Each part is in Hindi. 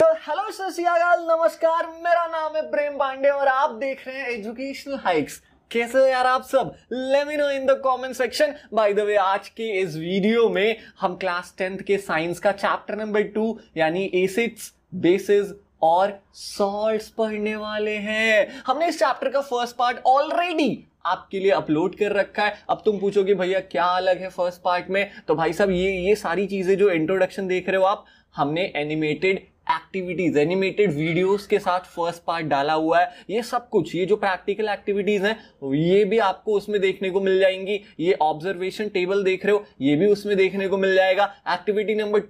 तो हेलो सत्याकाल नमस्कार मेरा नाम है प्रेम पांडे और आप देख रहे हैं एजुकेशनल हाइक्स कैसे हो यार आप सब let me know in the comment section by the way आज के इस वीडियो में हम क्लास टेंथ के साइंस का चैप्टर नंबर टू यानी एसिड्स बेसिस और सॉल्ट्स पढ़ने वाले हैं हमने इस चैप्टर का फर्स्ट पार्ट ऑलरेडी आपके लिए अपलोड कर रखा है अब तुम पूछोगे भैया क्या अलग है फर्स्ट पार्ट में तो भाई साहब ये ये सारी चीजें जो इंट्रोडक्शन देख रहे हो आप हमने एनिमेटेड एक्टिविटीज एनिमेटेड वीडियोस के साथ फर्स्ट पार्ट डाला हुआ है ये सब कुछ ये जो प्रैक्टिकल एक्टिविटीज हैं ये भी आपको उसमें देखने को मिल जाएंगी ये ऑब्जर्वेशन टेबल देख रहे हो ये भी उसमें देखने को मिल जाएगा एक्टिविटी नंबर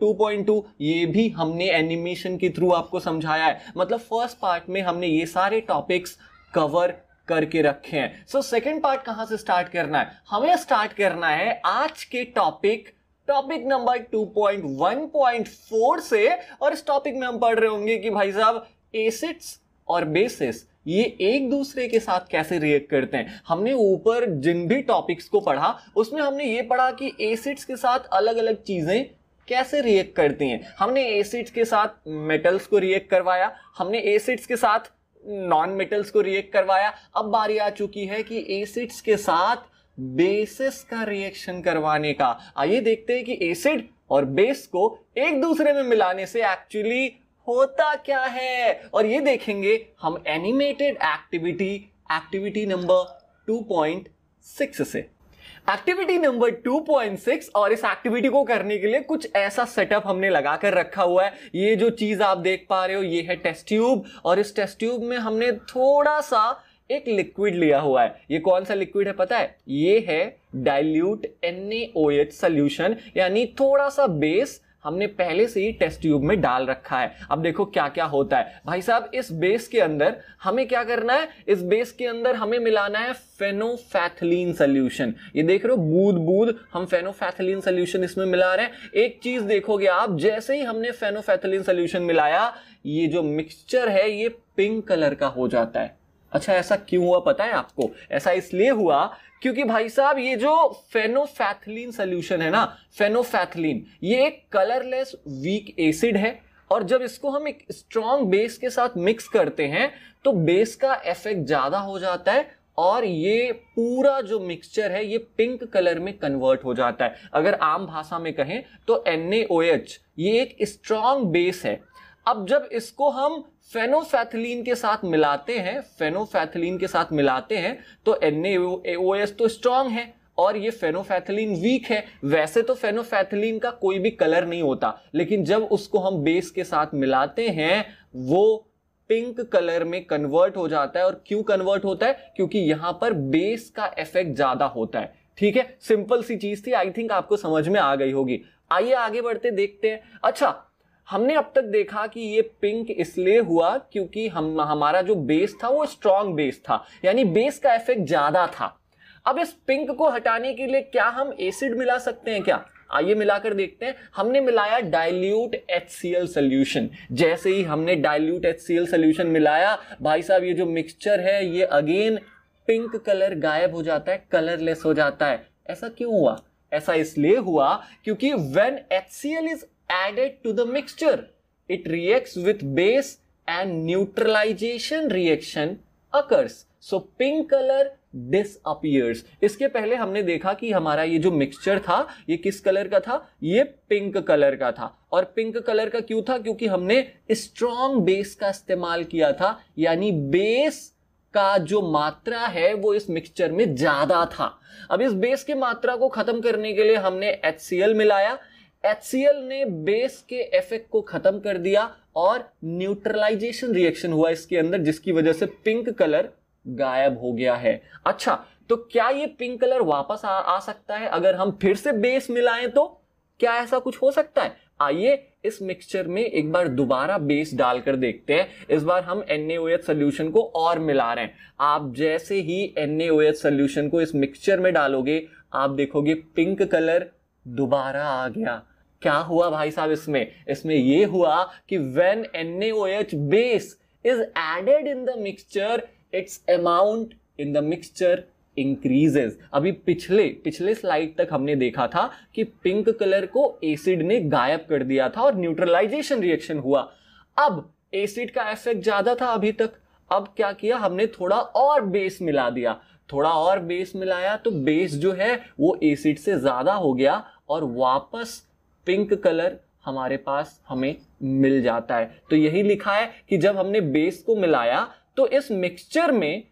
2.2 ये भी हमने एनिमेशन के थ्रू आपको समझाया है मतलब फर्स्ट पार्ट में हमने ये सारे टॉपिक्स कवर करके रखे हैं सो सेकेंड पार्ट कहाँ से स्टार्ट करना है हमें स्टार्ट करना है आज के टॉपिक टॉपिक नंबर 2.1.4 से और इस टॉपिक में हम पढ़ रहे होंगे कि भाई साहब एसिड्स और बेसिस ये एक दूसरे के साथ कैसे रिएक्ट करते हैं हमने ऊपर जिन भी टॉपिक्स को पढ़ा उसमें हमने ये पढ़ा कि एसिड्स के साथ अलग अलग चीज़ें कैसे रिएक्ट करती हैं हमने एसिड्स के साथ मेटल्स को रिएक्ट करवाया हमने एसिड्स के साथ नॉन मेटल्स को रिएक्ट करवाया अब बारी आ चुकी है कि एसिड्स के साथ बेसिस का रिएक्शन करवाने का आइए देखते हैं कि एसिड और बेस को एक दूसरे में मिलाने से एक्चुअली होता क्या है और ये देखेंगे हम एनिमेटेड एक्टिविटी एक्टिविटी नंबर 2.6 से एक्टिविटी नंबर 2.6 और इस एक्टिविटी को करने के लिए कुछ ऐसा सेटअप हमने लगा कर रखा हुआ है ये जो चीज आप देख पा रहे हो ये है टेस्ट ट्यूब और इस टेस्ट ट्यूब में हमने थोड़ा सा एक लिक्विड लिया हुआ है ये कौन सा लिक्विड है पता है ये है डाइल्यूट एन एच सोल्यूशन यानी थोड़ा सा बेस हमने पहले से ही टेस्ट ट्यूब में डाल रखा है अब देखो क्या क्या होता है भाई साहब इस बेस के अंदर हमें क्या करना है इस बेस के अंदर हमें मिलाना है फेनोफैथलीन सोल्यूशन ये देख रहे हो बूद बूद हम फेनोफैथलीन सोल्यूशन इसमें मिला रहे हैं एक चीज देखोगे आप जैसे ही हमने फेनोफैथलीन सोल्यूशन मिलाया ये जो मिक्सचर है ये पिंक कलर का हो जाता है अच्छा ऐसा क्यों हुआ पता है आपको ऐसा इसलिए हुआ क्योंकि भाई साहब ये जो फेनोफैथलीन सोल्यूशन है ना फेनोफैथलीन ये एक कलरलेस वीक एसिड है और जब इसको हम एक स्ट्रॉन्ग बेस के साथ मिक्स करते हैं तो बेस का इफेक्ट ज़्यादा हो जाता है और ये पूरा जो मिक्सचर है ये पिंक कलर में कन्वर्ट हो जाता है अगर आम भाषा में कहें तो एन ये एक स्ट्रॉन्ग बेस है अब जब इसको हम फेनोफैथिलीन के साथ मिलाते हैं फेनोफैथिलीन के साथ मिलाते हैं तो एन तो स्ट्रांग है और ये फेनोफैथिलीन वीक है वैसे तो फेनोफैथिलीन का कोई भी कलर नहीं होता लेकिन जब उसको हम बेस के साथ मिलाते हैं वो पिंक कलर में कन्वर्ट हो जाता है और क्यों कन्वर्ट होता है क्योंकि यहां पर बेस का इफेक्ट ज्यादा होता है ठीक है सिंपल सी चीज थी आई थिंक आपको समझ में आ गई होगी आइए आगे बढ़ते देखते हैं अच्छा हमने अब तक देखा कि ये पिंक इसलिए हुआ क्योंकि हम हमारा जो बेस था वो स्ट्रांग बेस था यानी बेस का इफेक्ट ज्यादा था अब इस पिंक को हटाने के लिए क्या हम एसिड मिला सकते हैं क्या आइए मिलाकर देखते हैं हमने मिलाया डाइल्यूट एच सोल्यूशन जैसे ही हमने डाइल्यूट एच सोल्यूशन मिलाया भाई साहब ये जो मिक्सचर है ये अगेन पिंक कलर गायब हो जाता है कलरलेस हो जाता है ऐसा क्यों हुआ ऐसा इसलिए हुआ क्योंकि when H C L is added to the mixture. It reacts with base and neutralization reaction occurs. So pink color disappears. इसके पहले हमने देखा कि हमारा ये जो मिक्सचर था ये किस कलर का था ये पिंक कलर का था और पिंक कलर का क्यों था क्योंकि हमने स्ट्रॉन्ग बेस का इस्तेमाल किया था यानी बेस का जो मात्रा है वो इस मिक्सचर में ज्यादा था अब इस बेस की मात्रा को खत्म करने के लिए हमने एच मिलाया एच ने बेस के इफेक्ट को खत्म कर दिया और न्यूट्रलाइजेशन रिएक्शन हुआ इसके अंदर जिसकी वजह से पिंक कलर गायब हो गया है अच्छा तो क्या ये पिंक कलर वापस आ, आ सकता है अगर हम फिर से बेस मिलाएं तो क्या ऐसा कुछ हो सकता है आइए इस मिक्सचर में एक बार दोबारा बेस डालकर देखते हैं इस बार हम NaOH सॉल्यूशन को और मिला रहे हैं आप जैसे ही NaOH सॉल्यूशन को इस मिक्सचर में डालोगे आप देखोगे पिंक कलर दोबारा आ गया क्या हुआ भाई साहब इसमें इसमें ये हुआ कि when N H base is added in the mixture it's amount in the mixture increases अभी पिछले पिछले स्लाइड तक हमने देखा था कि पिंक कलर को एसिड ने गायब कर दिया था और न्यूट्रलाइजेशन रिएक्शन हुआ अब एसिड का इफेक्ट ज्यादा था अभी तक अब क्या किया हमने थोड़ा और बेस मिला दिया थोड़ा और बेस मिलाया तो बेस जो है वो एसिड से ज्यादा हो गया और वापस पिंक कलर हमारे पास हमें मिल जाता है तो यही लिखा है कि जब हमने बेस को मिलाया तो इस मिक्सचर में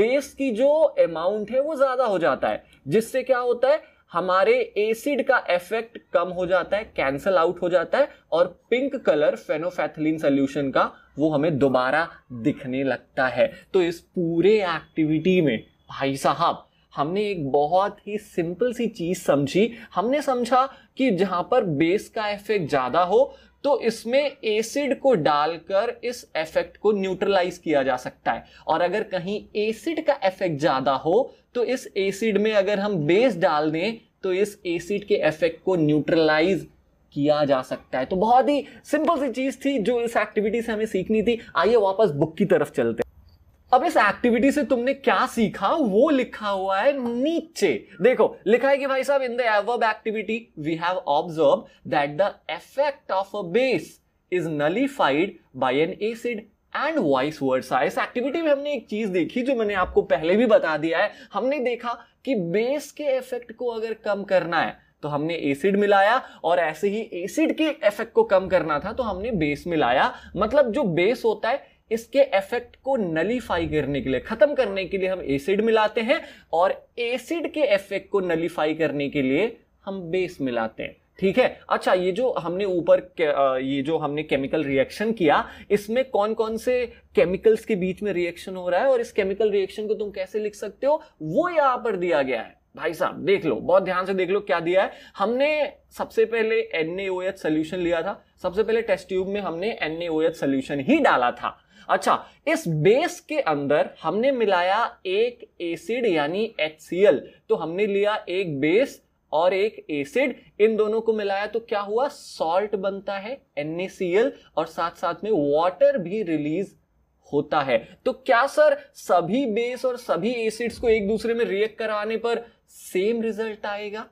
बेस की जो अमाउंट है वो ज्यादा हो जाता है जिससे क्या होता है हमारे एसिड का इफेक्ट कम हो जाता है कैंसल आउट हो जाता है और पिंक कलर फेनोफेथलिन सोल्यूशन का वो हमें दोबारा दिखने लगता है तो इस पूरे एक्टिविटी में भाई साहब हमने एक बहुत ही सिंपल सी चीज़ समझी हमने समझा कि जहां पर बेस का इफेक्ट ज़्यादा हो तो इसमें एसिड को डालकर इस इफेक्ट को न्यूट्रलाइज किया जा सकता है और अगर कहीं एसिड का इफेक्ट ज़्यादा हो तो इस एसिड में अगर हम बेस डाल दें तो इस एसिड के इफेक्ट को न्यूट्रलाइज किया जा सकता है तो बहुत ही सिंपल सी चीज़ थी जो इस एक्टिविटी से हमें सीखनी थी आइए वापस बुक की तरफ चलते हैं अब इस एक्टिविटी से तुमने क्या सीखा वो लिखा हुआ है नीचे देखो लिखा है कि भाई साहब in the above activity we have observe that the effect of a base is nullified by an acid and vice versa इस एक्टिविटी में हमने एक चीज देखी जो मैंने आपको पहले भी बता दिया है हमने देखा कि बेस के इफेक्ट को अगर कम करना है तो हमने एसिड मिलाया और ऐसे ही एसिड के इफेक्ट को कम करना था तो हमने बेस मिलाया मतलब जो बेस होता है इसके इफेक्ट को नलीफाई करने के लिए ख़त्म करने के लिए हम एसिड मिलाते हैं और एसिड के इफेक्ट को नलीफाई करने के लिए हम बेस मिलाते हैं ठीक है अच्छा ये जो हमने ऊपर ये जो हमने केमिकल रिएक्शन किया इसमें कौन कौन से केमिकल्स के बीच में रिएक्शन हो रहा है और इस केमिकल रिएक्शन को तुम कैसे लिख सकते हो वो यहाँ पर दिया गया है भाई साहब देख लो बहुत ध्यान से देख लो क्या दिया है हमने सबसे पहले एन सोल्यूशन लिया था सबसे पहले टेस्ट ट्यूब में हमने एन सोल्यूशन ही डाला था अच्छा इस बेस के अंदर हमने मिलाया एक एसिड यानी एच तो हमने लिया एक बेस और एक एसिड इन दोनों को मिलाया तो क्या हुआ सॉल्ट बनता है एन और साथ साथ में वाटर भी रिलीज होता है तो क्या सर सभी बेस और सभी एसिड्स को एक दूसरे में रिएक्ट कराने पर सेम रिजल्ट आएगा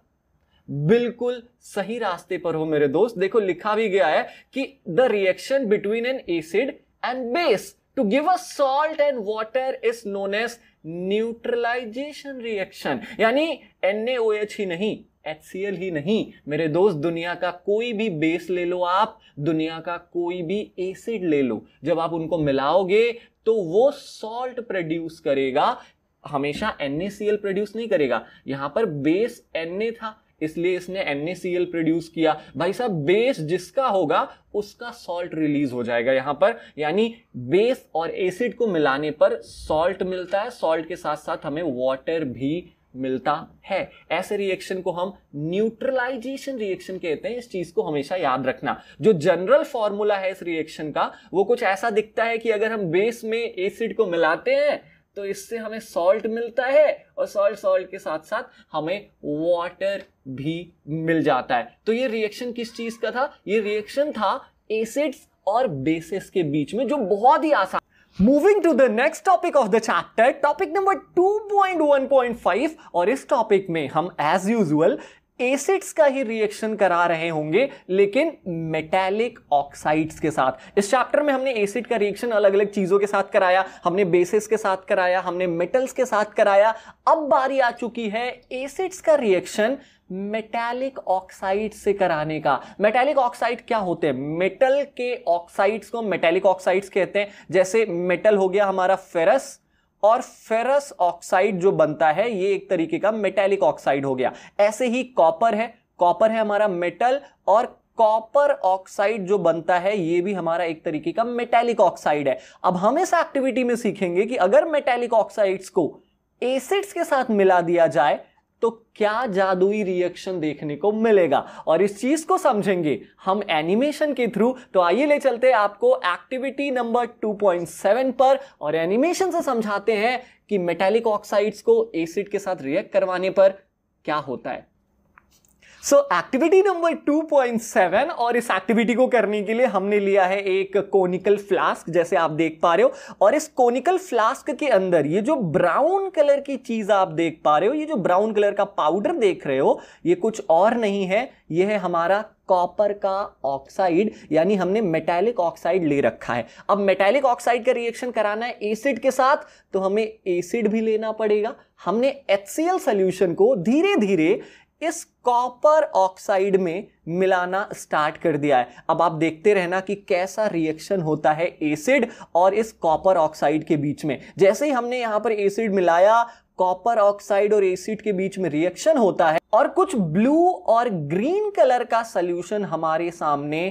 बिल्कुल सही रास्ते पर हो मेरे दोस्त देखो लिखा भी गया है कि the reaction between an acid and base to give a salt and water is known as neutralisation reaction यानी एच ही नहीं HCl ही नहीं मेरे दोस्त दुनिया का कोई भी बेस ले लो आप दुनिया का कोई भी एसिड ले लो जब आप उनको मिलाओगे तो वो सॉल्ट प्रोड्यूस करेगा हमेशा एन प्रोड्यूस नहीं करेगा यहाँ पर बेस एन था इसलिए इसने एन प्रोड्यूस किया भाई साहब बेस जिसका होगा उसका सॉल्ट रिलीज हो जाएगा यहाँ पर यानी बेस और एसिड को मिलाने पर सॉल्ट मिलता है सॉल्ट के साथ साथ हमें वाटर भी मिलता है ऐसे रिएक्शन को हम न्यूट्रलाइजेशन रिएक्शन कहते हैं इस चीज को हमेशा याद रखना जो जनरल फॉर्मूला है इस रिएक्शन का वो कुछ ऐसा दिखता है कि अगर हम बेस में एसिड को मिलाते हैं तो इससे हमें सॉल्ट मिलता है और सॉल्ट सॉल्ट के साथ साथ हमें वाटर भी मिल जाता है तो ये रिएक्शन किस चीज़ का था ये रिएक्शन था एसिड्स और बेसिस के बीच में जो बहुत ही आसान moving to the next topic of the chapter topic number 2.1.5 और इस टॉपिक में हम एज यूजल एसिड्स का ही रिएक्शन करा रहे होंगे लेकिन मेटेलिक ऑक्साइड्स के साथ इस चैप्टर में हमने एसिड का रिएक्शन अलग अलग चीजों के साथ कराया हमने बेसिस के साथ कराया हमने मेटल्स के साथ कराया अब बारी आ चुकी है एसिड्स का रिएक्शन मेटेलिक ऑक्साइड से कराने का मेटेलिक ऑक्साइड क्या होते हैं मेटल के ऑक्साइड्स को मेटेलिक ऑक्साइड्स कहते हैं जैसे मेटल हो गया हमारा फेरस और फेरस ऑक्साइड जो बनता है ये एक तरीके का मेटेलिक ऑक्साइड हो गया ऐसे ही कॉपर है कॉपर है हमारा मेटल और कॉपर ऑक्साइड जो बनता है ये भी हमारा एक तरीके का मेटेलिक ऑक्साइड है अब हम इस एक्टिविटी में सीखेंगे कि अगर मेटेलिक ऑक्साइड्स को एसिड्स के साथ मिला दिया जाए तो क्या जादुई रिएक्शन देखने को मिलेगा और इस चीज को समझेंगे हम एनिमेशन के थ्रू तो आइए ले चलते हैं आपको एक्टिविटी नंबर 2.7 पर और एनिमेशन से समझाते हैं कि मेटेलिक ऑक्साइड्स को एसिड के साथ रिएक्ट करवाने पर क्या होता है सो एक्टिविटी नंबर 2.7 और इस एक्टिविटी को करने के लिए हमने लिया है एक कोनिकल फ्लास्क जैसे आप देख पा रहे हो और इस कोनिकल फ्लास्क के अंदर ये जो ब्राउन कलर की चीज आप देख पा रहे हो ये जो ब्राउन कलर का पाउडर देख रहे हो ये कुछ और नहीं है ये है हमारा कॉपर का ऑक्साइड यानी हमने मेटेलिक ऑक्साइड ले रखा है अब मेटेलिक ऑक्साइड का रिएक्शन कराना है एसिड के साथ तो हमें एसिड भी लेना पड़ेगा हमने एच सोल्यूशन को धीरे धीरे इस कॉपर ऑक्साइड में मिलाना स्टार्ट कर दिया है अब आप देखते रहना कि कैसा रिएक्शन होता है एसिड और इस कॉपर ऑक्साइड के बीच में जैसे ही हमने यहां पर एसिड मिलाया कॉपर ऑक्साइड और एसिड के बीच में रिएक्शन होता है और कुछ ब्लू और ग्रीन कलर का सोल्यूशन हमारे सामने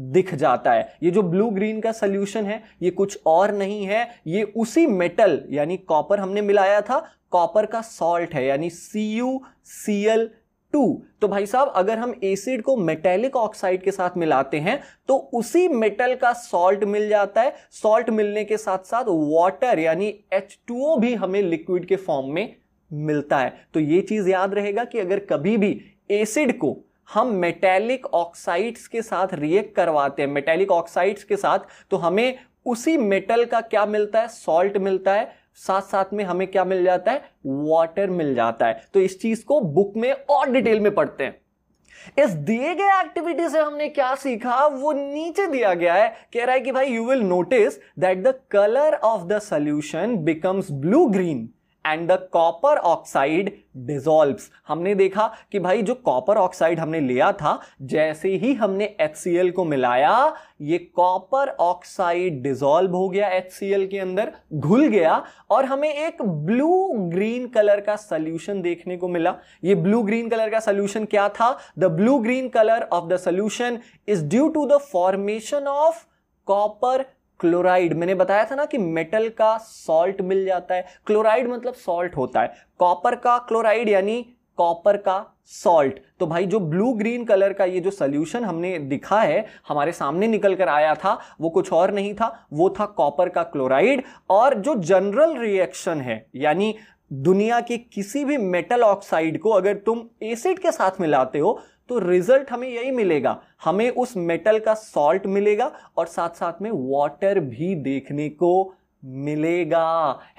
दिख जाता है ये जो ब्लू ग्रीन का सोल्यूशन है ये कुछ और नहीं है ये उसी मेटल यानी कॉपर हमने मिलाया था कॉपर का सॉल्ट है यानी C U C L two तो भाई साहब अगर हम एसिड को मेटेलिक ऑक्साइड के साथ मिलाते हैं तो उसी मेटल का सॉल्ट मिल जाता है सॉल्ट मिलने के साथ साथ वाटर यानी एच भी हमें लिक्विड के फॉर्म में मिलता है तो ये चीज याद रहेगा कि अगर कभी भी एसिड को हम मेटेलिक ऑक्साइड्स के साथ रिएक्ट करवाते हैं मेटेलिक ऑक्साइड्स के साथ तो हमें उसी मेटल का क्या मिलता है सॉल्ट मिलता है साथ साथ में हमें क्या मिल जाता है वाटर मिल जाता है तो इस चीज को बुक में और डिटेल में पढ़ते हैं इस दिए गए एक्टिविटी से हमने क्या सीखा वो नीचे दिया गया है कह रहा है कि भाई you will notice that the colour of the solution becomes blue green and the copper oxide dissolves हमने देखा कि भाई जो कॉपर ऑक्साइड हमने लिया था जैसे ही हमने एच को मिलाया ये कॉपर ऑक्साइड डिजोल्व हो गया एच के अंदर घुल गया और हमें एक ब्लू ग्रीन कलर का सोल्यूशन देखने को मिला ये ब्लू ग्रीन कलर का सोल्यूशन क्या था the blue green colour of the solution is due to the formation of copper chloride मैंने बताया था ना कि मेटल का सॉल्ट मिल जाता है क्लोराइड मतलब सॉल्ट होता है कॉपर का क्लोराइड यानी कॉपर का सॉल्ट तो भाई जो ब्लू ग्रीन कलर का ये जो सोल्यूशन हमने दिखा है हमारे सामने निकल कर आया था वो कुछ और नहीं था वो था कॉपर का क्लोराइड और जो जनरल रिएक्शन है यानी दुनिया के किसी भी मेटल ऑक्साइड को अगर तुम एसिड के साथ मिलाते हो तो रिजल्ट हमें यही मिलेगा हमें उस मेटल का सॉल्ट मिलेगा और साथ साथ में वाटर भी देखने को मिलेगा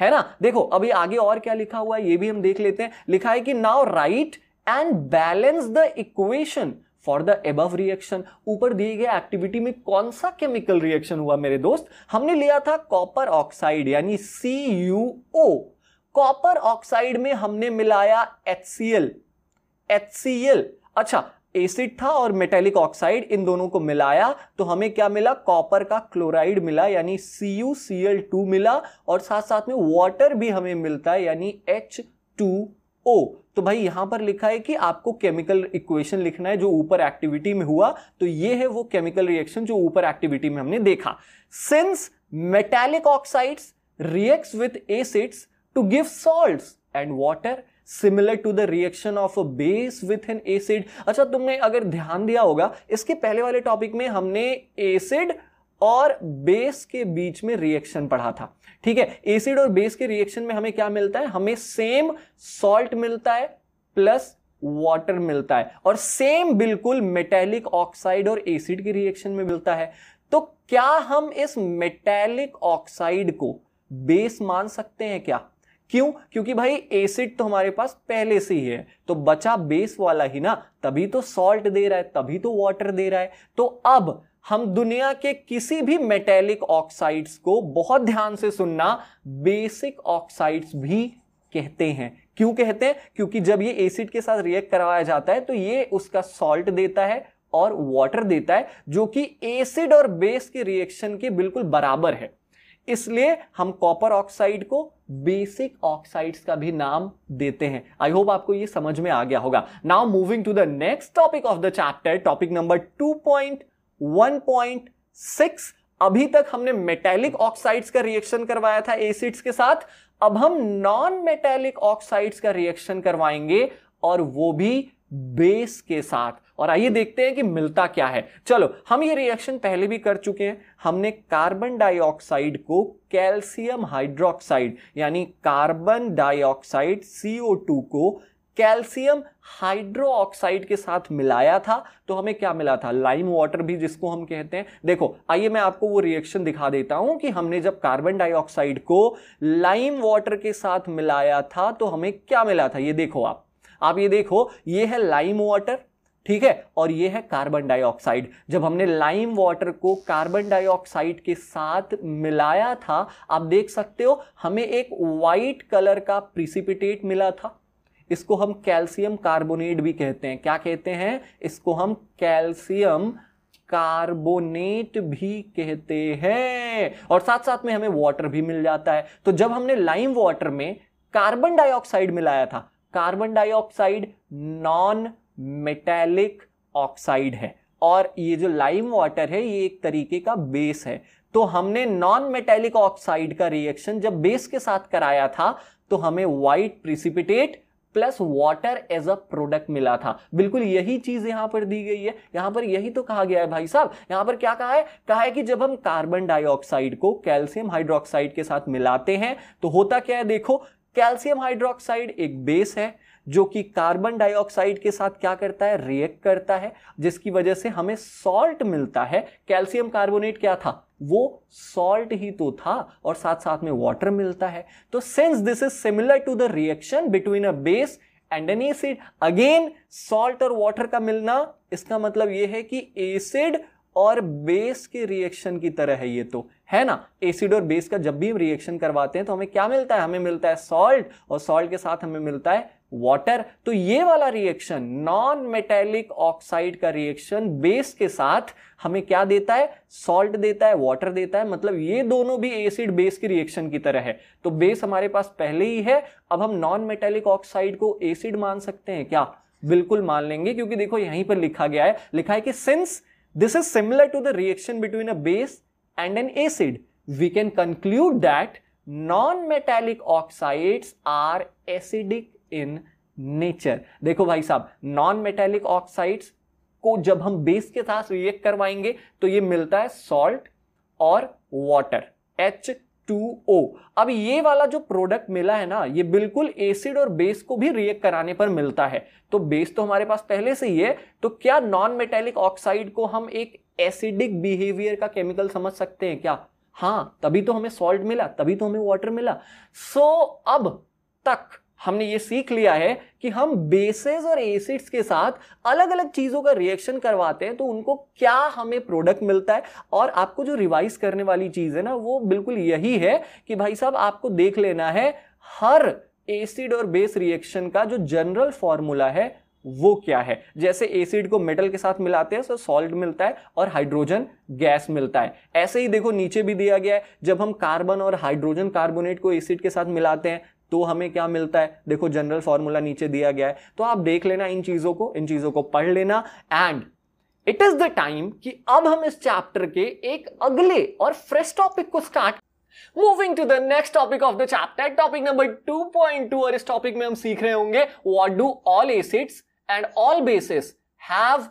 है ना देखो अभी आगे और क्या लिखा हुआ है ये भी हम देख लेते हैं लिखा है कि now write and balance the equation for the above reaction ऊपर दिए गए एक्टिविटी में कौन सा केमिकल रिएक्शन हुआ मेरे दोस्त हमने लिया था कॉपर ऑक्साइड यानी C U O copper oxide में हमने मिलाया H C L H C L अच्छा एसिड था और मेटेलिक ऑक्साइड इन दोनों को मिलाया तो हमें क्या मिला कॉपर का क्लोराइड मिला यानी C U C L two मिला और साथ साथ में वाटर भी हमें मिलता है यानी एच टू ओ तो भाई यहां पर लिखा है कि आपको केमिकल इक्वेशन लिखना है जो ऊपर एक्टिविटी में हुआ तो ये है वो केमिकल रिएक्शन जो ऊपर एक्टिविटी में हमने देखा since metallic oxides reacts with acids to give salt and water similar to the reaction of a base with an acid अच्छा तुमने अगर ध्यान दिया होगा इसके पहले वाले टॉपिक में हमने एसिड और बेस के बीच में रिएक्शन पढ़ा था ठीक है एसिड और बेस के रिएक्शन में हमें क्या मिलता है हमें सेम सॉल्ट मिलता है प्लस वाटर मिलता है और सेम बिल्कुल मेटेलिक ऑक्साइड और एसिड के रिएक्शन में मिलता है तो क्या हम इस मेटेलिक ऑक्साइड को बेस मान सकते हैं क्या क्यों क्योंकि भाई एसिड तो हमारे पास पहले से ही है तो बचा बेस वाला ही ना तभी तो सॉल्ट दे रहा है तभी तो वाटर दे रहा है तो अब हम दुनिया के किसी भी मेटेलिक ऑक्साइड्स को बहुत ध्यान से सुनना बेसिक ऑक्साइड्स भी कहते हैं क्यों कहते हैं क्योंकि जब ये एसिड के साथ रिएक्ट करवाया जाता है तो ये उसका सॉल्ट देता है और वाटर देता है जो कि एसिड और बेस के रिएक्शन के बिल्कुल बराबर है इसलिए हम कॉपर ऑक्साइड को बेसिक ऑक्साइड्स का भी नाम देते हैं आई होप आपको ये समझ में आ गया होगा now moving to the next topic of the chapter topic number 2.1.6 अभी तक हमने मेटेलिक ऑक्साइड्स का रिएक्शन करवाया था एसिड्स के साथ अब हम नॉन मेटेलिक ऑक्साइड्स का रिएक्शन करवाएंगे और वो भी बेस के साथ और आइए देखते हैं कि मिलता क्या है चलो हम ये रिएक्शन पहले भी कर चुके हैं हमने कार्बन डाइऑक्साइड को कैल्शियम हाइड्रोक्साइड यानी कार्बन डाइऑक्साइड CO2 को कैल्शियम हाइड्रोक्साइड के साथ मिलाया था तो हमें क्या मिला था लाइम वाटर भी जिसको हम कहते हैं देखो आइए मैं आपको वो रिएक्शन दिखा देता हूं कि हमने जब कार्बन डाइऑक्साइड को लाइम वाटर के साथ मिलाया था तो हमें क्या मिला था ये देखो आप आप ये देखो ये है लाइम वाटर ठीक है और ये है कार्बन डाइऑक्साइड जब हमने लाइम वाटर को कार्बन डाइऑक्साइड के साथ मिलाया था आप देख सकते हो हमें एक वाइट कलर का प्रिसिपिटेट मिला था इसको हम कैल्शियम कार्बोनेट भी कहते हैं क्या कहते हैं इसको हम कैल्शियम कार्बोनेट भी कहते हैं और साथ साथ में हमें वाटर भी मिल जाता है तो जब हमने लाइम वाटर में कार्बन डाइऑक्साइड मिलाया था carbon dioxide non metallic oxide है और ये जो लाइम वाटर है ये एक तरीके का बेस है तो हमने नॉन मेटेलिक ऑक्साइड का रिएक्शन जब बेस के साथ कराया था तो हमें white precipitate plus water as a product मिला था बिल्कुल यही चीज यहां पर दी गई है यहां पर यही तो कहा गया है भाई साहब यहां पर क्या कहा है कहा है कि जब हम कार्बन डाइऑक्साइड को कैल्शियम हाइड्रोक्साइड के साथ मिलाते हैं तो होता क्या है देखो कैल्शियम हाइड्रोक्साइड एक बेस है जो कि कार्बन डाइऑक्साइड के साथ क्या करता है रिएक्ट करता है जिसकी वजह से हमें सॉल्ट मिलता है कैल्शियम कार्बोनेट क्या था वो सॉल्ट ही तो था और साथ साथ में वाटर मिलता है तो since this is similar to the reaction between a base and an acid again salt और वाटर का मिलना इसका मतलब यह है कि एसिड और बेस के रिएक्शन की तरह है ये तो है ना एसिड और बेस का जब भी हम रिएक्शन करवाते हैं तो हमें क्या मिलता है हमें मिलता है सॉल्ट और सॉल्ट के साथ हमें मिलता है वाटर तो ये वाला रिएक्शन नॉन मेटेलिक ऑक्साइड का रिएक्शन बेस के साथ हमें क्या देता है सॉल्ट देता है वाटर देता है मतलब ये दोनों भी एसिड बेस के रिएक्शन की तरह है तो बेस हमारे पास पहले ही है अब हम नॉन मेटेलिक ऑक्साइड को एसिड मान सकते हैं क्या बिल्कुल मान लेंगे क्योंकि देखो यहीं पर लिखा गया है लिखा है कि since This is similar to the reaction between a base and an acid. We can conclude that non-metallic oxides are acidic in nature देखो भाई साहब नॉन मेटेलिक ऑक्साइड्स को जब हम बेस के साथ रिएक्ट करवाएंगे तो ये मिलता है सॉल्ट और वाटर एच टू ओ अब ये वाला जो प्रोडक्ट मिला है ना ये बिल्कुल एसिड और बेस को भी रिएक्ट कराने पर मिलता है तो बेस तो हमारे पास पहले से ही है तो क्या नॉन मेटेलिक ऑक्साइड को हम एक एसिडिक बिहेवियर का केमिकल समझ सकते हैं क्या हाँ तभी तो हमें सॉल्ट मिला तभी तो हमें वाटर मिला सो so, अब तक हमने ये सीख लिया है कि हम बेसेस और एसिड्स के साथ अलग अलग चीज़ों का रिएक्शन करवाते हैं तो उनको क्या हमें प्रोडक्ट मिलता है और आपको जो रिवाइज करने वाली चीज़ है ना वो बिल्कुल यही है कि भाई साहब आपको देख लेना है हर एसिड और बेस रिएक्शन का जो जनरल फॉर्मूला है वो क्या है जैसे एसिड को मेटल के साथ मिलाते हैं तो सॉल्ट मिलता है और हाइड्रोजन गैस मिलता है ऐसे ही देखो नीचे भी दिया गया है जब हम कार्बन और हाइड्रोजन कार्बोनेट को एसिड के साथ मिलाते हैं तो हमें क्या मिलता है देखो जनरल फॉर्मूला नीचे दिया गया है तो आप देख लेना इन चीज़ों को इन चीज़ों को पढ़ लेना and it is the time कि अब हम इस चैप्टर के एक अगले और फ्रेश टॉपिक को start moving to the next topic of the chapter topic number 2.2 और इस टॉपिक में हम सीख रहे होंगे what do all acids and all bases have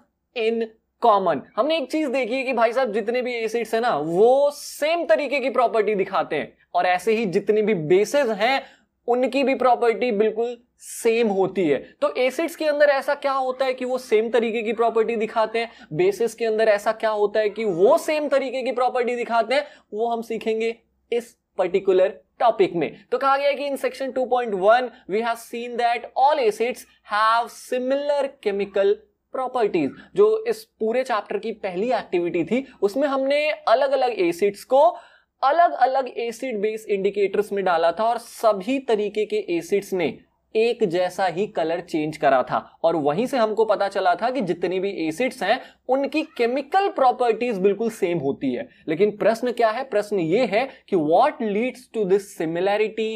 in common हमने एक चीज देखी है कि भाई साहब जितने भी एसिड्स है ना वो सेम तरीके की प्रॉपर्टी दिखाते हैं और ऐसे ही जितने भी बेसिस हैं उनकी भी प्रॉपर्टी बिल्कुल सेम होती है तो एसिड्स के अंदर ऐसा क्या होता है कि वो सेम तरीके की प्रॉपर्टी दिखाते हैं बेसिस के अंदर ऐसा क्या होता है कि वो सेम तरीके की प्रॉपर्टी दिखाते हैं वो हम सीखेंगे इस पर्टिकुलर टॉपिक में तो कहा गया कि in section 2.1 we have seen that all acids have similar chemical properties जो इस पूरे चैप्टर की पहली एक्टिविटी थी उसमें हमने अलग अलग एसिड्स को अलग अलग एसिड बेस इंडिकेटर्स में डाला था और सभी तरीके के एसिड्स ने एक जैसा ही कलर चेंज करा था और वहीं से हमको पता चला था कि जितनी भी एसिड्स हैं उनकी केमिकल प्रॉपर्टीज बिल्कुल सेम होती है लेकिन प्रश्न क्या है प्रश्न ये है कि what leads to this similarity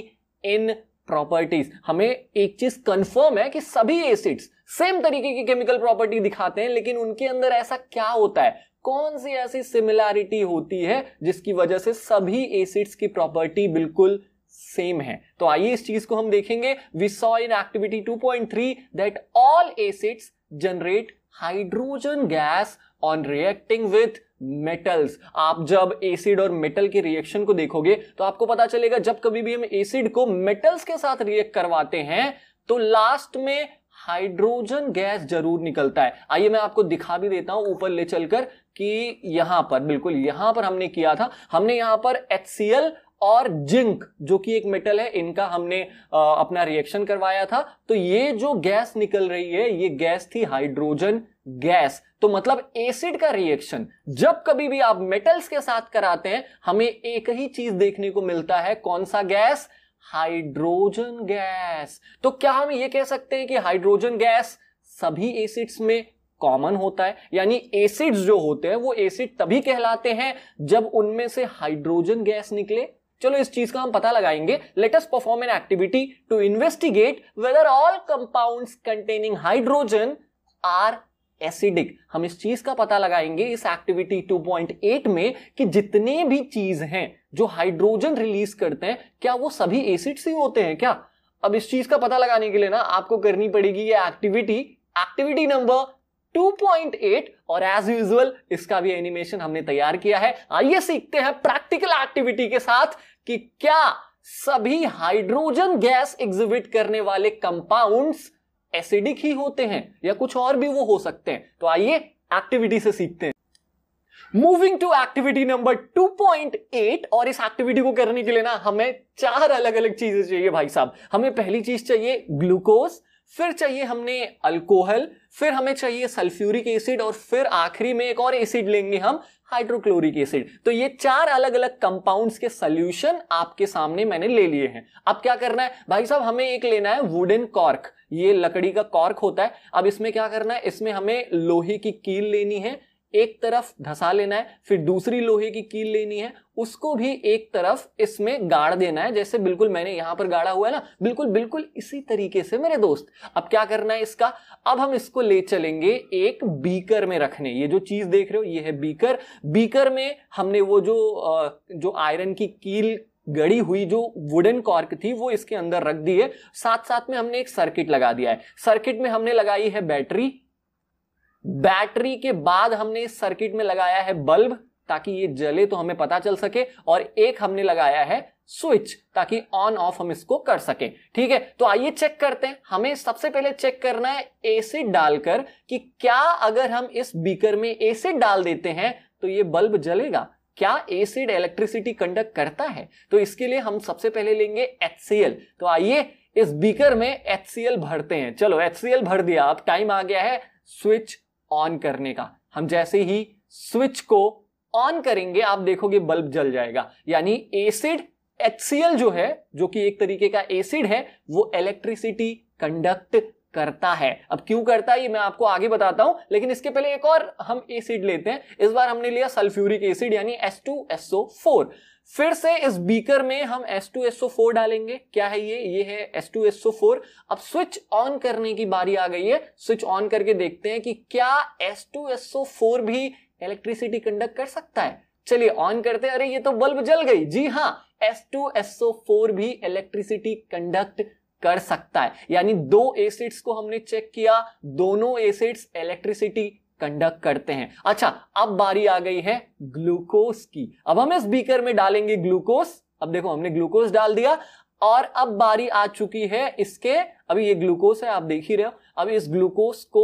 in properties हमें एक चीज कंफर्म है कि सभी एसिड्स सेम तरीके की केमिकल प्रॉपर्टी दिखाते हैं लेकिन उनके अंदर ऐसा क्या होता है कौन सी ऐसी सिमिलैरिटी होती है जिसकी वजह से सभी एसिड्स की प्रॉपर्टी बिल्कुल सेम है तो आइए इस चीज को हम देखेंगे we saw in activity 2.3 that all acids generate hydrogen gas on reacting with metals आप जब एसिड और मेटल के रिएक्शन को देखोगे तो आपको पता चलेगा जब कभी भी हम एसिड को मेटल्स के साथ रिएक्ट करवाते हैं तो लास्ट में हाइड्रोजन गैस जरूर निकलता है आइए मैं आपको दिखा भी देता हूं ऊपर ले चलकर कि यहां पर बिल्कुल यहां पर हमने किया था हमने यहां पर एच और जिंक जो कि एक मेटल है इनका हमने आ, अपना रिएक्शन करवाया था तो ये जो गैस निकल रही है ये गैस थी हाइड्रोजन गैस तो मतलब एसिड का रिएक्शन जब कभी भी आप मेटल्स के साथ कराते हैं हमें एक ही चीज देखने को मिलता है कौन सा गैस हाइड्रोजन गैस तो क्या हम ये कह सकते हैं कि हाइड्रोजन गैस सभी एसिड्स में कॉमन होता है यानी एसिड्स जो होते हैं वो एसिड तभी कहलाते हैं जब उनमें से हाइड्रोजन गैस निकले चलो इस चीज का हम पता लगाएंगे let us perform an activity to investigate whether all compounds containing hydrogen are acidic हम इस चीज का पता लगाएंगे इस एक्टिविटी 2.8 में कि जितने भी चीज हैं जो हाइड्रोजन रिलीज करते हैं क्या वो सभी एसिड से होते हैं क्या अब इस चीज का पता लगाने के लिए ना आपको करनी पड़ेगी ये एक्टिविटी एक्टिविटी नंबर 2.8 और एज यूजल इसका भी एनिमेशन हमने तैयार किया है आइए सीखते हैं प्रैक्टिकल एक्टिविटी के साथ कि क्या सभी हाइड्रोजन गैस एग्जिबिट करने वाले कंपाउंड्स एसिडिक ही होते हैं या कुछ और भी वो हो सकते हैं तो आइए एक्टिविटी से सीखते हैं मूविंग टू एक्टिविटी नंबर 2.8 और इस एक्टिविटी को करने के लिए ना हमें चार अलग अलग चीजें चाहिए भाई साहब हमें पहली चीज चाहिए ग्लूकोज फिर चाहिए हमने अल्कोहल फिर हमें चाहिए सल्फ्यूरिक एसिड और फिर आखिरी में एक और एसिड लेंगे हम हाइड्रोक्लोरिक एसिड तो ये चार अलग अलग कंपाउंड्स के सोल्यूशन आपके सामने मैंने ले लिए हैं अब क्या करना है भाई साहब हमें एक लेना है वुडन कॉर्क ये लकड़ी का कॉर्क होता है अब इसमें क्या करना है इसमें हमें लोहे की कील लेनी है एक तरफ धसा लेना है फिर दूसरी लोहे की कील लेनी है उसको भी एक तरफ इसमें गाड़ देना है जैसे बिल्कुल मैंने यहां पर गाड़ा हुआ है ना बिल्कुल बिल्कुल इसी तरीके से मेरे दोस्त अब क्या करना है इसका अब हम इसको ले चलेंगे एक बीकर में रखने ये जो चीज देख रहे हो ये है बीकर बीकर में हमने वो जो जो आयरन की कील गड़ी हुई जो वुडन कॉर्क थी वो इसके अंदर रख दी है साथ साथ में हमने एक सर्किट लगा दिया है सर्किट में हमने लगाई है बैटरी बैटरी के बाद हमने इस सर्किट में लगाया है बल्ब ताकि ये जले तो हमें पता चल सके और एक हमने लगाया है स्विच ताकि ऑन ऑफ हम इसको कर सके ठीक है तो आइए चेक करते हैं हमें सबसे पहले चेक करना है एसिड डालकर कि क्या अगर हम इस बीकर में एसिड डाल देते हैं तो ये बल्ब जलेगा क्या एसिड इलेक्ट्रिसिटी कंडक्ट करता है तो इसके लिए हम सबसे पहले लेंगे एच तो आइए इस बीकर में एच भरते हैं चलो एच भर दिया अब टाइम आ गया है स्विच ऑन करने का हम जैसे ही स्विच को ऑन करेंगे आप देखोगे बल्ब जल जाएगा यानी एसिड HCl जो है जो कि एक तरीके का एसिड है वो इलेक्ट्रिसिटी कंडक्ट करता है अब क्यों करता है ये मैं आपको आगे बताता हूं लेकिन इसके पहले एक और हम एसिड लेते हैं इस बार हमने लिया सल्फ्यूरिक एसिड यानी एस टू फोर फिर से इस बीकर में हम H2SO4 डालेंगे क्या है ये ये है H2SO4 अब स्विच ऑन करने की बारी आ गई है स्विच ऑन करके देखते हैं कि क्या H2SO4 भी इलेक्ट्रिसिटी कंडक्ट कर सकता है चलिए ऑन करते हैं अरे ये तो बल्ब जल गई जी हाँ H2SO4 भी इलेक्ट्रिसिटी कंडक्ट कर सकता है यानी दो एसिड्स को हमने चेक किया दोनों एसिड्स इलेक्ट्रिसिटी कंडक्ट करते हैं अच्छा अब बारी आ गई है ग्लूकोज की अब हम इस बीकर में डालेंगे ग्लूकोज अब देखो हमने ग्लूकोज डाल दिया और अब बारी आ चुकी है इसके अभी ये ग्लूकोज है आप देख ही रहे हो अब इस ग्लूकोज को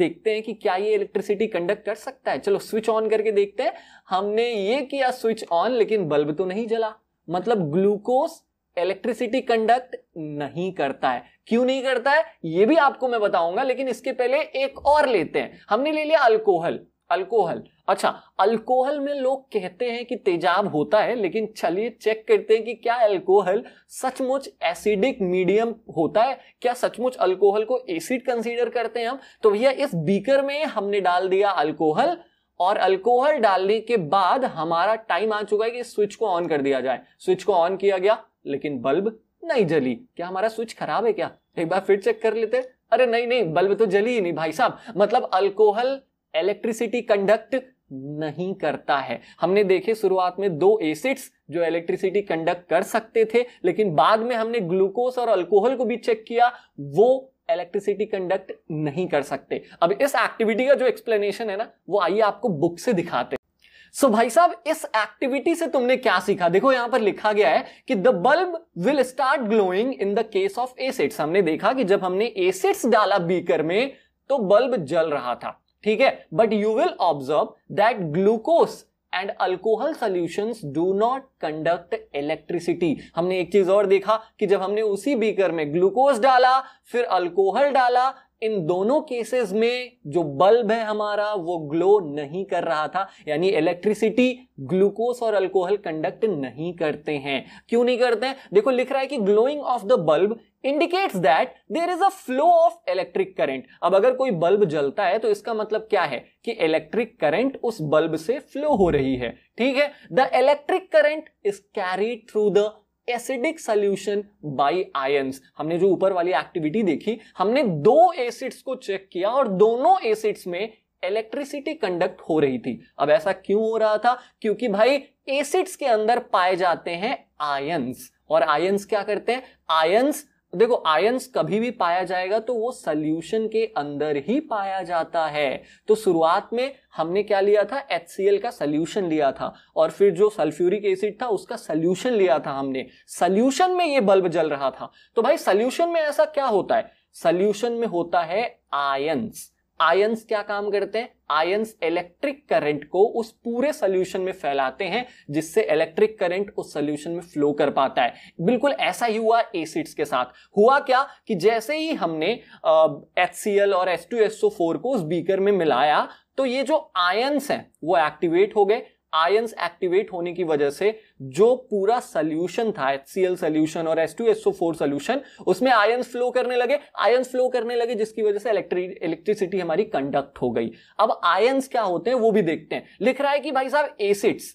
देखते हैं कि क्या ये इलेक्ट्रिसिटी कंडक्ट कर सकता है चलो स्विच ऑन करके देखते हैं हमने ये किया स्विच ऑन लेकिन बल्ब तो नहीं जला मतलब ग्लूकोज इलेक्ट्रिसिटी कंडक्ट नहीं करता है क्यों नहीं करता है ये भी आपको मैं बताऊंगा लेकिन इसके पहले एक और लेते हैं हमने ले लिया अल्कोहल अल्कोहल अच्छा अल्कोहल में लोग कहते हैं कि तेजाब होता है लेकिन चलिए चेक करते हैं कि क्या अल्कोहल सचमुच एसिडिक मीडियम होता है क्या सचमुच अल्कोहल को एसिड कंसीडर करते हैं हम तो भैया इस बीकर में हमने डाल दिया अल्कोहल और अल्कोहल डालने के बाद हमारा टाइम आ चुका है कि स्विच को ऑन कर दिया जाए स्विच को ऑन किया गया लेकिन बल्ब नहीं जली क्या हमारा स्विच खराब है क्या एक बार फिर चेक कर लेते अरे नहीं नहीं बल्ब तो जली ही नहीं भाई साहब मतलब अल्कोहल इलेक्ट्रिसिटी कंडक्ट नहीं करता है हमने देखे शुरुआत में दो एसिड्स जो इलेक्ट्रिसिटी कंडक्ट कर सकते थे लेकिन बाद में हमने ग्लूकोज और अल्कोहल को भी चेक किया वो इलेक्ट्रिसिटी कंडक्ट नहीं कर सकते अब इस एक्टिविटी का जो एक्सप्लेनेशन है ना वो आइए आपको बुक से दिखाते सो so, भाई साहब इस एक्टिविटी से तुमने क्या सीखा देखो यहां पर लिखा गया है कि the bulb will start glowing in the case of acids हमने देखा कि जब हमने एसिड्स डाला बीकर में तो बल्ब जल रहा था ठीक है but you will observe that glucose and alcohol solution do not conduct electricity हमने एक चीज और देखा कि जब हमने उसी बीकर में ग्लूकोज डाला फिर अल्कोहल डाला इन दोनों केसेस में जो बल्ब है हमारा वो ग्लो नहीं कर रहा था यानी इलेक्ट्रिसिटी ग्लूकोस और अल्कोहल कंडक्ट नहीं करते हैं क्यों नहीं करते हैं देखो लिख रहा है कि glowing of the bulb indicates that there is a flow of electric current अब अगर कोई बल्ब जलता है तो इसका मतलब क्या है कि इलेक्ट्रिक करंट उस बल्ब से फ्लो हो रही है ठीक है the electric current is carried through the acidic solution by ions हमने जो ऊपर वाली एक्टिविटी देखी हमने दो एसिड्स को चेक किया और दोनों एसिड्स में इलेक्ट्रिसिटी कंडक्ट हो रही थी अब ऐसा क्यों हो रहा था क्योंकि भाई एसिड्स के अंदर पाए जाते हैं आयंस और आयंस क्या करते हैं आयंस देखो आयंस कभी भी पाया जाएगा तो वो सल्यूशन के अंदर ही पाया जाता है तो शुरुआत में हमने क्या लिया था एच का सल्यूशन लिया था और फिर जो सल्फ्यूरिक एसिड था उसका सल्यूशन लिया था हमने सल्यूशन में ये बल्ब जल रहा था तो भाई सल्यूशन में ऐसा क्या होता है सल्यूशन में होता है आयंस आयंस क्या काम करते हैं आयंस इलेक्ट्रिक करंट को उस पूरे सोल्यूशन में फैलाते हैं जिससे इलेक्ट्रिक करंट उस सोल्यूशन में फ्लो कर पाता है बिल्कुल ऐसा ही हुआ एसिड्स के साथ हुआ क्या कि जैसे ही हमने एच और एस टू फोर को उस बीकर में मिलाया तो ये जो आयंस हैं वो एक्टिवेट हो गए आयंस एक्टिवेट होने की वजह से जो पूरा सोल्यूशन था एच सी एल सोल्यूशन और एस टू सोल्यूशन उसमें आयंस फ्लो करने लगे आयंस फ्लो करने लगे जिसकी वजह से इलेक्ट्रिसिटी हमारी कंडक्ट हो गई अब आयंस क्या होते हैं वो भी देखते हैं लिख रहा है कि भाई साहब acids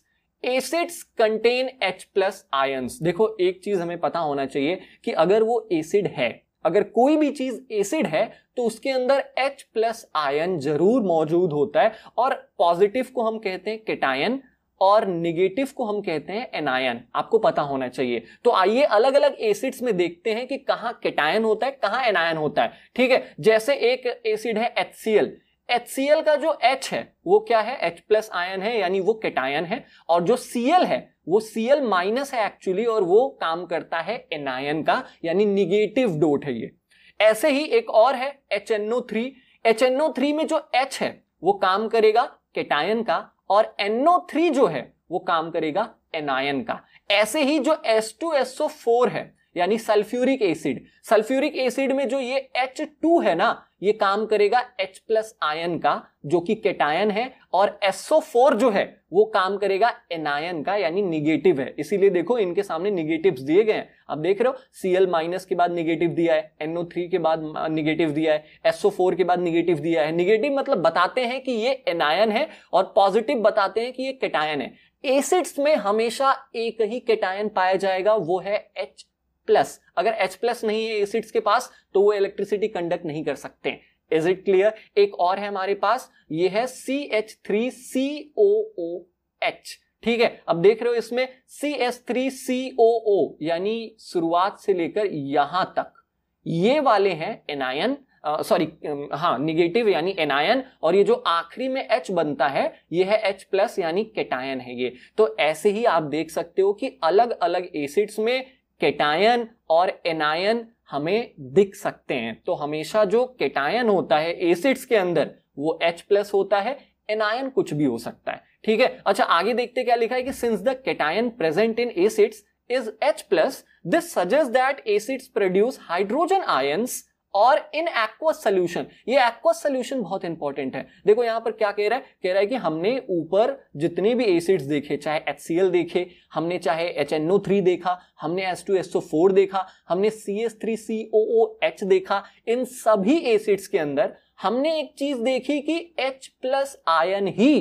acids contain H plus ions देखो एक चीज हमें पता होना चाहिए कि अगर वो एसिड है अगर कोई भी चीज एसिड है तो उसके अंदर H प्लस आयन जरूर मौजूद होता है और पॉजिटिव को हम कहते हैं केटायन और निगेटिव को हम कहते हैं एनायन आपको पता होना चाहिए तो आइए अलग अलग एसिड्स में देखते हैं कि कहां केटायन होता है कहां एनायन होता है ठीक है जैसे एक एसिड है HCl एच का जो H है वो क्या है H प्लस आयन है यानी वो केटायन है और जो Cl है वो Cl माइनस है एक्चुअली और वो काम करता है एनायन का यानी निगेटिव डोट है ये ऐसे ही एक और है HNO3 HNO3 में जो H है वो काम करेगा केटायन का और NO3 जो है वो काम करेगा एनायन का ऐसे ही जो एस टू फोर है यानी सल्फ्यूरिक एसिड सल्फ्यूरिक एसिड में जो ये H2 है ना ये काम करेगा H प्लस आयन का जो कि केटायन है और SO4 जो है वो काम करेगा एनायन का यानी निगेटिव है इसीलिए देखो इनके सामने निगेटिव दिए गए हैं अब देख रहे हो Cl माइनस के बाद निगेटिव दिया है NO3 के बाद निगेटिव दिया है SO4 के बाद निगेटिव दिया है निगेटिव मतलब बताते हैं कि ये एनायन है और पॉजिटिव बताते हैं कि ये केटायन है एसिड्स में हमेशा एक ही केटायन पाया जाएगा वो है एच प्लस अगर एच प्लस नहीं है एसिड्स के पास तो वो इलेक्ट्रिसिटी कंडक्ट नहीं कर सकते इज इट क्लियर एक और है हमारे पास ये है C H three C O O H ठीक है अब देख रहे हो इसमें C S three C O ओ यानी शुरुआत से लेकर यहां तक ये वाले हैं एनायन सॉरी हाँ निगेटिव यानी एनायन और ये जो आखिरी में H बनता है ये है H प्लस यानी केटायन है ये तो ऐसे ही आप देख सकते हो कि अलग अलग एसिड्स में केटायन और एनायन हमें दिख सकते हैं तो हमेशा जो केटायन होता है एसिड्स के अंदर वो H प्लस होता है एनायन कुछ भी हो सकता है ठीक है अच्छा आगे देखते क्या लिखा है कि since the cation present in acids H H+, this suggest that acids produce hydrogen ions और इन एक्वस सोल्यूशन ये एक्वस सोल्यूशन बहुत इंपॉर्टेंट है देखो यहां पर क्या कह रहा है कह रहा है कि हमने ऊपर जितने भी एसिड्स देखे चाहे एच देखे हमने चाहे एच देखा हमने एस देखा हमने सी देखा इन सभी एसिड्स के अंदर हमने एक चीज देखी कि एच प्लस आयन ही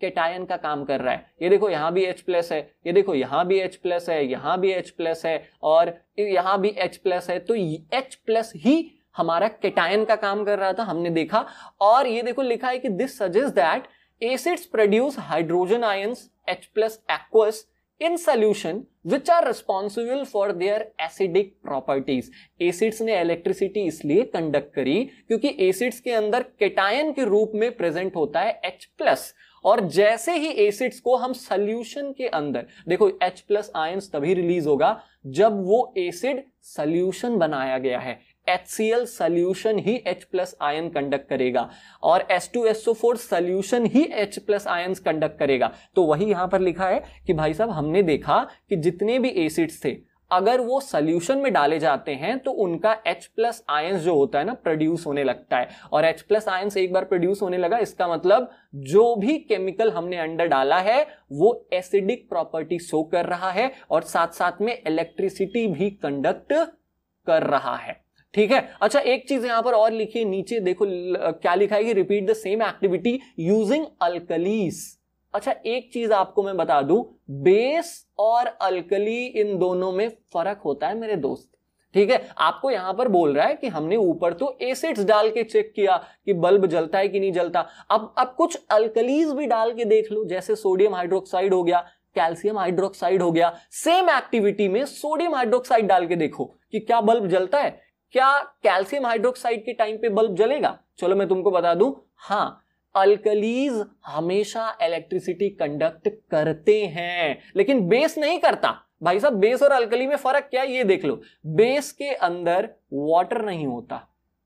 केटायन का काम कर रहा है ये देखो यहां भी H प्लस है ये देखो यहां भी H प्लस है यहां भी H प्लस है और यहां भी H प्लस है तो H प्लस ही हमारा केटायन का काम कर रहा था हमने देखा और ये देखो लिखा है कि this suggest that acids produce hydrogen ions H plus aqueous in solution which are responsible for their acidic properties acids ने इलेक्ट्रिसिटी इसलिए कंडक्ट करी क्योंकि एसिड्स के अंदर केटायन के रूप में प्रेजेंट होता है एच प्लस और जैसे ही एसिड्स को हम सोल्यूशन के अंदर देखो H प्लस आयंस तभी रिलीज होगा जब वो एसिड सोल्यूशन बनाया गया है HCl सॉल्यूशन ही H+ प्लस आयन कंडक्ट करेगा और H2SO4 सॉल्यूशन ही H+ प्लस आयन कंडक्ट करेगा तो वही यहां पर लिखा है कि भाई साहब हमने देखा कि जितने भी एसिड्स थे अगर वो सोल्यूशन में डाले जाते हैं तो उनका H प्लस आयंस जो होता है ना प्रोड्यूस होने लगता है और H प्लस आयंस एक बार प्रोड्यूस होने लगा इसका मतलब जो भी केमिकल हमने अंडर डाला है वो एसिडिक प्रॉपर्टी शो कर रहा है और साथ साथ में इलेक्ट्रिसिटी भी कंडक्ट कर रहा है ठीक है अच्छा एक चीज यहां पर और लिखिए नीचे देखो क्या लिखा है repeat the same activity using alkalis अच्छा एक चीज आपको मैं बता दूं बेस और अल्कली इन दोनों में फर्क होता है मेरे दोस्त ठीक है आपको यहां पर बोल रहा है कि हमने ऊपर तो एसिड्स डाल के चेक किया कि बल्ब जलता है कि नहीं जलता अब अब कुछ अल्कलीज भी डाल के देख लो जैसे सोडियम हाइड्रोक्साइड हो गया कैल्सियम हाइड्रोक्साइड हो गया सेम एक्टिविटी में सोडियम हाइड्रोक्साइड डाल के देखो कि क्या बल्ब जलता है क्या कैल्सियम हाइड्रोक्साइड के टाइम पे बल्ब जलेगा चलो मैं तुमको बता दूं हाँ अल्कलीज हमेशा इलेक्ट्रिसिटी कंडक्ट करते हैं लेकिन बेस नहीं करता भाई साहब बेस और अल्कली में फर्क क्या ये देख लो बेस के अंदर वाटर नहीं होता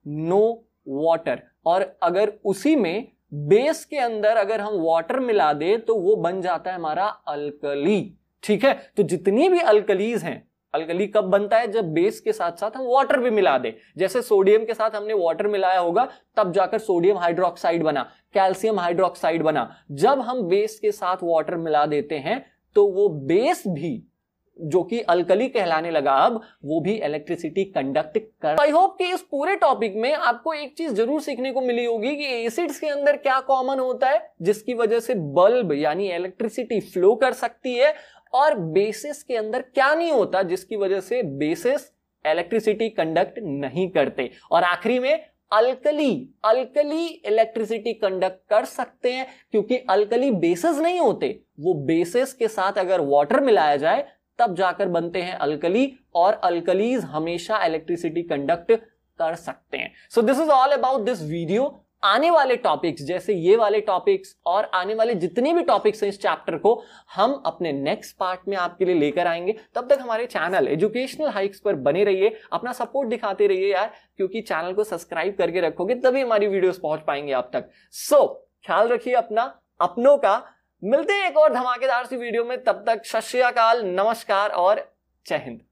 नो no वाटर और अगर उसी में बेस के अंदर अगर हम वाटर मिला दे तो वो बन जाता है हमारा अल्कली ठीक है तो जितनी भी अल्कलीज हैं अलगली कब बनता है जब बेस के साथ साथ हम वाटर भी मिला दें जैसे सोडियम के साथ हमने वाटर मिलाया होगा तब जाकर सोडियम हाइड्रोक्साइड बना कैल्सियम हाइड्रोक्साइड बना जब हम बेस के साथ वाटर मिला देते हैं तो वो बेस भी जो कि अलकली कहलाने लगा अब वो भी इलेक्ट्रिसिटी कंडक्ट कर आई होप कि इस पूरे टॉपिक में आपको एक चीज जरूर सीखने को मिली होगी कि एसिड्स के अंदर क्या कॉमन होता है जिसकी वजह से बल्ब यानी इलेक्ट्रिसिटी फ्लो कर सकती है और बेसिस के अंदर क्या नहीं होता जिसकी वजह से बेसिस इलेक्ट्रिसिटी कंडक्ट नहीं करते और आखिरी में अल्कली अल्कली इलेक्ट्रिसिटी कंडक्ट कर सकते हैं क्योंकि अल्कली बेसिस नहीं होते वो बेसिस के साथ अगर वाटर मिलाया जाए तब जाकर बनते हैं अल्कली और अल्कलीज हमेशा इलेक्ट्रिसिटी कंडक्ट कर सकते हैं so this is all about this video आने वाले टॉपिक्स जैसे ये वाले टॉपिक्स और आने वाले जितने भी टॉपिक्स हैं इस चैप्टर को हम अपने नेक्स्ट पार्ट में आपके लिए लेकर आएंगे तब तक हमारे चैनल एजुकेशनल हाइक्स पर बने रहिए अपना सपोर्ट दिखाते रहिए यार क्योंकि चैनल को सब्सक्राइब करके रखोगे तभी हमारी वीडियोस पहुंच पाएंगे आप तक सो so, ख्याल रखिए अपना अपनों का मिलते हैं एक और धमाकेदार सी वीडियो में तब तक सत नमस्कार और जय हिंद